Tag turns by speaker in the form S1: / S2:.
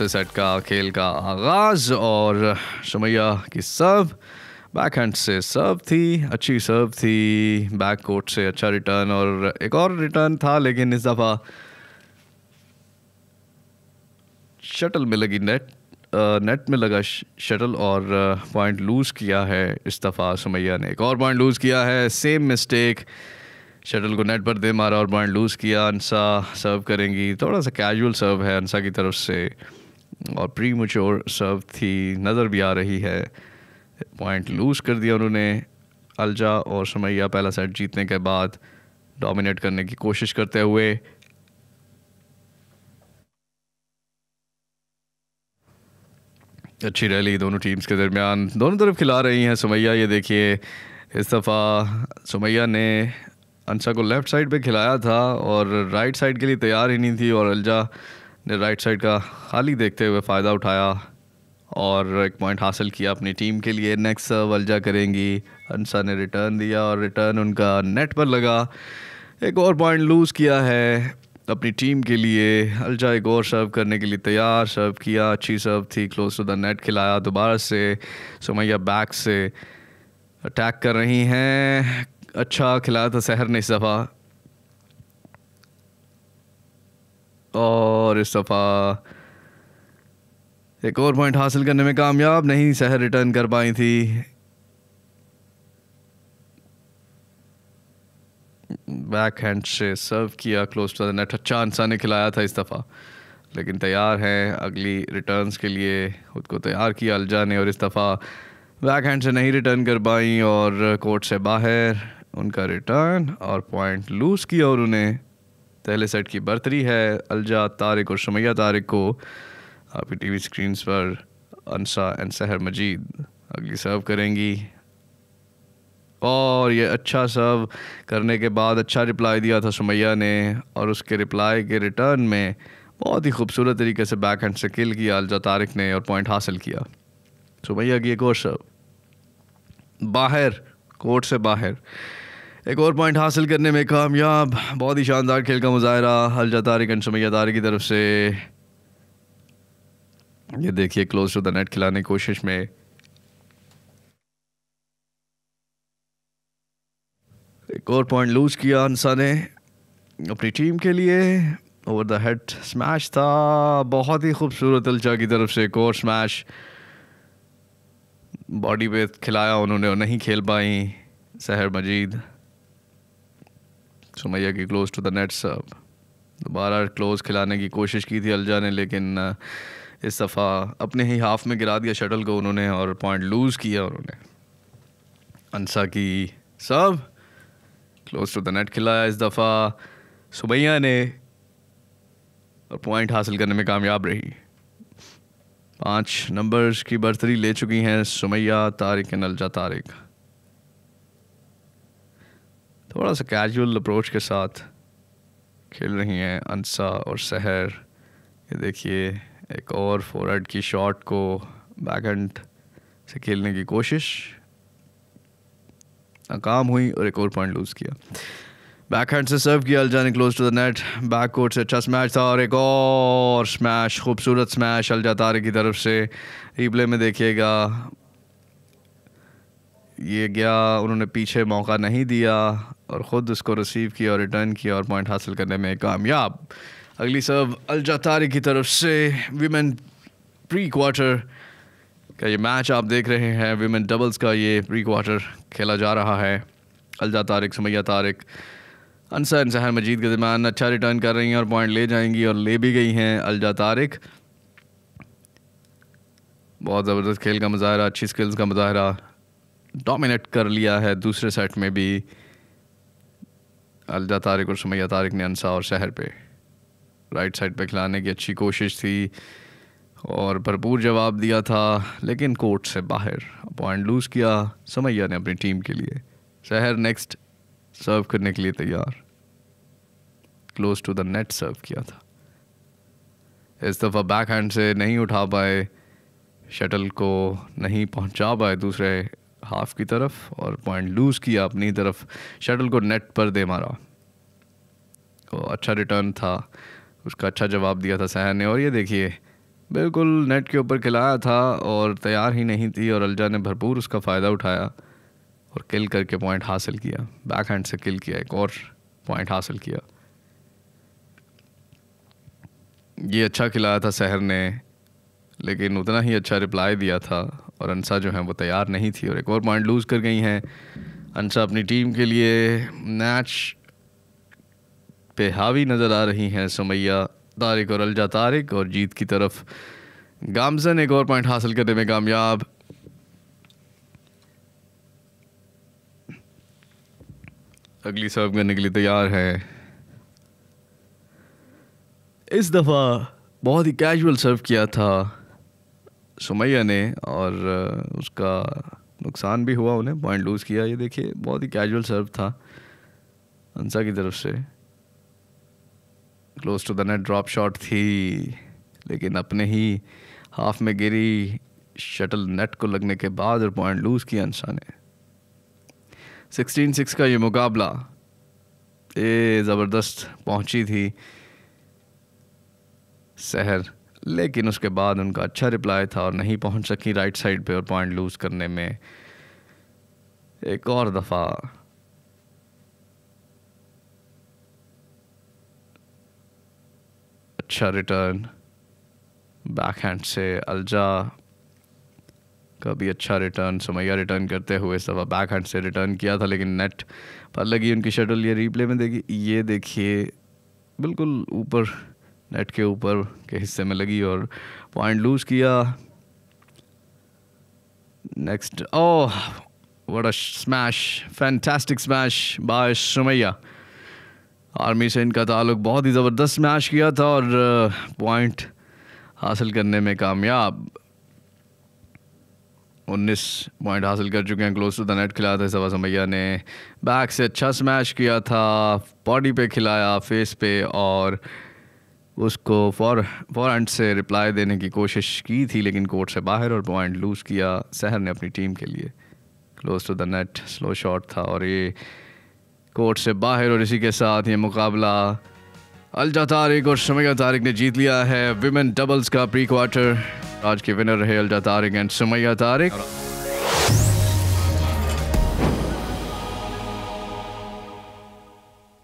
S1: से सेट का खेल का आगाज़ और शमैया की सर्व बैक हैंड से सर्व थी अच्छी सर्व थी बैक कोर्ट से अच्छा रिटर्न और एक और रिटर्न था लेकिन इस दफ़ा शटल में लगी नेट नेट में लगा शटल और पॉइंट लूज़ किया है इस दफ़ा सुमैया ने एक और पॉइंट लूज़ किया है सेम मिस्टेक शटल को नेट पर दे मारा और पॉइंट लूज़ किया अनसा सर्व करेंगी थोड़ा सा कैजुअल सर्व है अनसा की तरफ से और प्री मचोर सर्व थी नज़र भी आ रही है पॉइंट लूज़ कर दिया उन्होंने अलजा और समैया पहला सेट जीतने के बाद डोमिनेट करने की कोशिश करते हुए अच्छी रैली दोनों टीम्स के दरमियान दोनों तरफ खिला रही हैं सुमैया ये देखिए इस दफ़ा सुमैया ने अनसा को लेफ़्ट साइड पे खिलाया था और राइट साइड के लिए तैयार ही नहीं थी और अलजा ने राइट साइड का खाली देखते हुए फ़ायदा उठाया और एक पॉइंट हासिल किया अपनी टीम के लिए नेक्स्ट वलजा करेंगी अनसा ने रिटर्न दिया और रिटर्न उनका नेट पर लगा एक और पॉइंट लूज़ किया है अपनी टीम के लिए अलजा एक और सर्व करने के लिए तैयार सर्व किया अच्छी सर्व थी क्लोज टू द नेट खिलाया दोबारा से सुमैया बैक से अटैक कर रही हैं अच्छा खिलाया था सहर ने इस दफ़ा और दफ़ा एक और पॉइंट हासिल करने में कामयाब नहीं शहर रिटर्न कर पाई थी बैक हैंड से सर्व किया क्लोज टू द नेट अच्छा अंसा ने खिलाया था इस दफ़ा लेकिन तैयार हैं अगली रिटर्न्स के लिए खुद को तैयार किया अलजा ने और इस दफ़ा बैक हैंड से नहीं रिटर्न कर पाई और कोर्ट से बाहर उनका रिटर्न और पॉइंट लूज़ किया और उन्हें पहले सेट की बर्तरी है अलजा तारिक और शमैया तारिक को आपकी टी वी स्क्रीन पर अनसा एंड सहर मजीद अगली सर्व करेंगी और ये अच्छा सर्व करने के बाद अच्छा रिप्लाई दिया था सुमैया ने और उसके रिप्लाई के रिटर्न में बहुत ही खूबसूरत तरीके से बैक हैंड से किल किया अलजा तारिक ने और पॉइंट हासिल किया सुमैया की एक और सर्व बाहर कोर्ट से बाहर एक और पॉइंट हासिल करने में कामयाब बहुत ही शानदार खेल का मुजाहरा हलजा तारिक एंड तारिक की तरफ से ये देखिए क्लोज टू द नेट खिलाने की कोशिश में एक और पॉइंट लूज किया अंसा ने अपनी टीम के लिए ओवर द हेड स्मैश था बहुत ही खूबसूरत अलचा की तरफ से एक और स्मैश बॉडी पे खिलाया उन्होंने और नहीं खेल पाई सहर मजीद सुमैया की क्लोज टू द नेट साहब दोबारा क्लोज खिलाने की कोशिश की थी अलजा ने लेकिन uh, इस दफ़ा अपने ही हाफ में गिरा दिया शटल को उन्होंने और पॉइंट लूज़ किया उन्होंने अंसा की सब क्लोज टू द नेट खिलाया इस दफ़ा सुमैया ने और पॉइंट हासिल करने में कामयाब रही पाँच नंबर्स की बर्तरी ले चुकी हैं सुमैया तारिक अलजा तारिक थोड़ा सा कैजुअल अप्रोच के साथ खेल रही हैं अनसा और सहर ये देखिए एक और फॉरवर्ड की शॉट को बैकहैंड से खेलने की कोशिश नाकाम हुई और एक और पॉइंट लूज़ किया बैकहैंड से सर्व किया अलजा ने close to the net back court से अच्छा स्मैश था और एक और स्मैश खूबसूरत स्मैश अलजा तारे की तरफ से रिप्ले में देखिएगा ये गया उन्होंने पीछे मौका नहीं दिया और ख़ुद उसको रिसीव किया और रिटर्न किया और पॉइंट हासिल करने में कामयाब अगली सर्व अलजातारी की तरफ से वीमेन प्री क्वार्टर का ये मैच आप देख रहे हैं वीमेन डबल्स का ये प्री क्वार्टर खेला जा रहा है अलजा तारिक सुमैया तारिक अनसर जहर मजीद के दरमान अच्छा रिटर्न कर रही हैं और पॉइंट ले जाएंगी और ले भी गई हैं अलजा तारिक बहुत ज़बरदस्त खेल का मुजाहरा अच्छी स्किल्स का मुजाहरा डोमिनेट कर लिया है दूसरे सेट में भी अलजा तारिक और सुमैया तारिक ने अनसा और शहर पे राइट साइड पे खिलाने की अच्छी कोशिश थी और भरपूर जवाब दिया था लेकिन कोर्ट से बाहर पॉइंट लूज़ किया समैया ने अपनी टीम के लिए शहर नेक्स्ट सर्व करने के लिए तैयार close to the net serve किया था इस दफ़ा बैक हैंड से नहीं उठा पाए शटल को नहीं पहुंचा पाए दूसरे हाफ की तरफ और पॉइंट लूज किया अपनी तरफ शटल को नेट पर दे मारा तो अच्छा रिटर्न था उसका अच्छा जवाब दिया था सहन ने और ये देखिए बिल्कुल नेट के ऊपर खिलाया था और तैयार ही नहीं थी और अलजा ने भरपूर उसका फ़ायदा उठाया और किल करके पॉइंट हासिल किया बैक हैंड से किल किया एक और पॉइंट हासिल किया ये अच्छा खिलाया था सहर ने लेकिन उतना ही अच्छा रिप्लाई दिया था और अनसा जो है वो तैयार नहीं थी और एक और पॉइंट लूज़ कर गई हैं अनसा अपनी टीम के लिए मैच पे हावी नज़र आ रही हैं सुमैया तारिक और अलजा तारिक और जीत की तरफ गामजन एक और पॉइंट हासिल करने में कामयाब अगली सर्व करने के लिए तैयार है इस दफ़ा बहुत ही कैजुअल सर्व किया था सुमैया ने और उसका नुकसान भी हुआ उन्हें पॉइंट लूज़ किया ये देखिए बहुत ही कैजुअल सर्व था अंसा की तरफ से close to the net drop shot थी लेकिन अपने ही हाफ में गिरी शटल नेट को लगने के बाद और पॉइंट लूज़ किया अंसा ने सिक्सटीन सिक्स का ये मुकाबला ये ज़बरदस्त पहुंची थी शहर लेकिन उसके बाद उनका अच्छा रिप्लाई था और नहीं पहुंच सकी राइट साइड पे और पॉइंट लूज़ करने में एक और दफ़ा अच्छा रिटर्न बैक हैंड से अलजा का भी अच्छा रिटर्न सुमैया रिटर्न करते हुए इस दफ़ा बैक हैंड से रिटर्न किया था लेकिन नेट पर लगी उनकी शटल ये रिप्ले में देखी ये देखिए बिल्कुल ऊपर नेट के ऊपर के हिस्से में लगी और पॉइंट लूज किया next oh what a smash fantastic smash by Sumaiya army से इनका ताल्लुक बहुत ही ज़बरदस्त स्मैश किया था और पॉइंट uh, हासिल करने में कामयाब 19 पॉइंट हासिल कर चुके हैं क्लोज टू द नेट खिलाया था सवा समैया ने बैक से अच्छा स्मैश किया था बॉडी पे खिलाया फेस पे और उसको फॉर फॉरहैंड से रिप्लाई देने की कोशिश की थी लेकिन कोर्ट से बाहर और पॉइंट लूज़ किया सहर ने अपनी टीम के लिए close to the net slow shot था और ये कोर्ट से बाहर और इसी के साथ ये मुकाबला अलजा तारिक और सुमैया तारिक ने जीत लिया है विमेन डबल्स का प्री क्वार्टर आज के विनर रहे अलजा तारिक एंड सुमैया तारिक